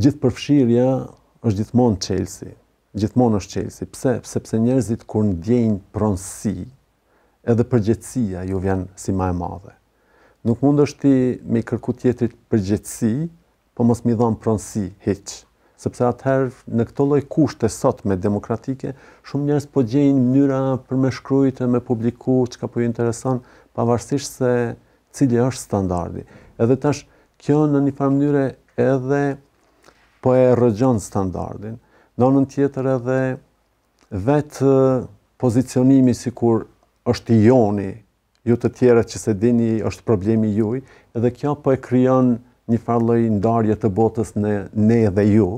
gjithë përfshirja është gjithmonë qelsi. Gjithmonë është qelsi. Pse? Pse pse njerëzit kur në djenjë pronsi, edhe përgjëtsia ju vjenë si ma e madhe. Nuk mund është ti me kërku tjetrit përgjëtsi, po mos mi dhonë pronsi, heqë sepse atëherë në këto lloj kushte sot me demokratike shumë njerëz po gjejnë mënyra për me shkruajtë, me publiku çka po i intereson, pavarësisht se cili është standardi. Edhe tash kjo në një farë edhe po e rëgjon standardin. Në tjetër edhe vetë pozicionimi si kur është i joni, ju të tjera që se dini është problemi juj, edhe kjo po e kryon një farloj ndarje të botës në ne dhe ju,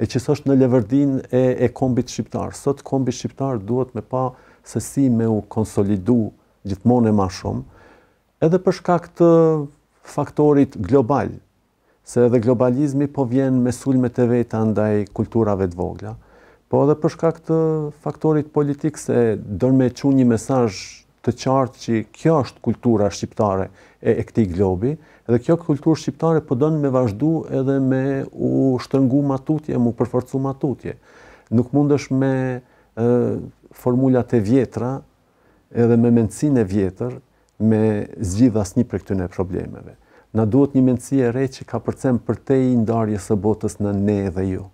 e që sështë në leverdin e, e kombit shqiptar. Sot kombit shqiptar duhet me pa se si me u konsolidu gjithmonë e ma shumë, edhe përshka këtë faktorit global, se edhe globalizmi po vjen me sulme të veta ndaj kulturave të vogla, po edhe përshka këtë faktorit politik se dërë me që një mesaj të qartë që kjo është kultura shqiptare e këti globi, edhe kjo kulturë shqiptare po dënë me vazhdu edhe me u shtërngu matutje, mu përforcu matutje. Nuk mund është me formulat e vjetra edhe me mencine vjetër me zgjidhas një për këtune problemeve na duhet një mendësi e re që ka përcem për te i ndarje së botës në ne dhe ju.